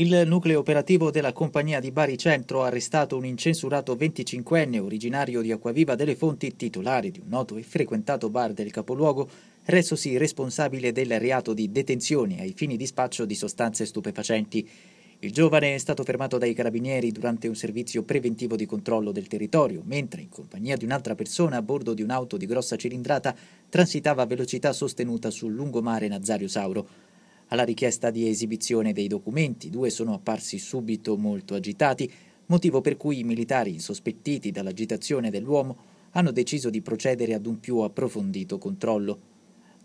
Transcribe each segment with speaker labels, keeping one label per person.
Speaker 1: Il nucleo operativo della compagnia di Bari Centro ha arrestato un incensurato 25enne originario di Acquaviva delle Fonti, titolare di un noto e frequentato bar del capoluogo, resosi responsabile del reato di detenzione ai fini di spaccio di sostanze stupefacenti. Il giovane è stato fermato dai carabinieri durante un servizio preventivo di controllo del territorio, mentre in compagnia di un'altra persona a bordo di un'auto di grossa cilindrata transitava a velocità sostenuta sul lungomare Nazario Sauro alla richiesta di esibizione dei documenti. Due sono apparsi subito molto agitati, motivo per cui i militari, insospettiti dall'agitazione dell'uomo, hanno deciso di procedere ad un più approfondito controllo.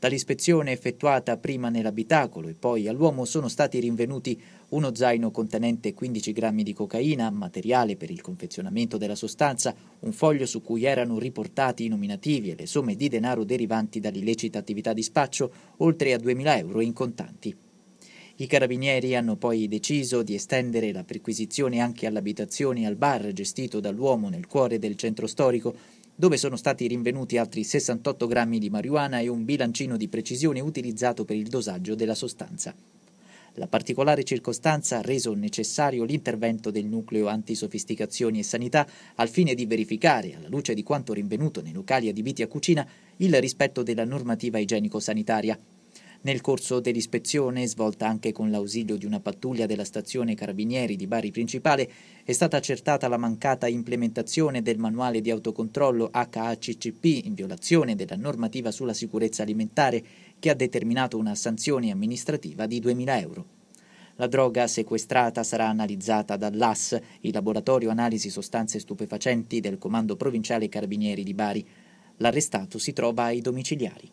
Speaker 1: Dall'ispezione effettuata prima nell'abitacolo e poi all'uomo sono stati rinvenuti uno zaino contenente 15 grammi di cocaina, materiale per il confezionamento della sostanza, un foglio su cui erano riportati i nominativi e le somme di denaro derivanti dall'illecita attività di spaccio, oltre a 2.000 euro in contanti. I carabinieri hanno poi deciso di estendere la perquisizione anche all'abitazione e al bar gestito dall'uomo nel cuore del centro storico, dove sono stati rinvenuti altri 68 grammi di marijuana e un bilancino di precisione utilizzato per il dosaggio della sostanza. La particolare circostanza ha reso necessario l'intervento del nucleo antisofisticazioni e sanità al fine di verificare, alla luce di quanto rinvenuto nei locali adibiti a cucina, il rispetto della normativa igienico-sanitaria, nel corso dell'ispezione, svolta anche con l'ausilio di una pattuglia della stazione Carabinieri di Bari Principale, è stata accertata la mancata implementazione del manuale di autocontrollo HACCP in violazione della normativa sulla sicurezza alimentare che ha determinato una sanzione amministrativa di 2.000 euro. La droga sequestrata sarà analizzata dall'AS, il laboratorio analisi sostanze stupefacenti del Comando Provinciale Carabinieri di Bari. L'arrestato si trova ai domiciliari.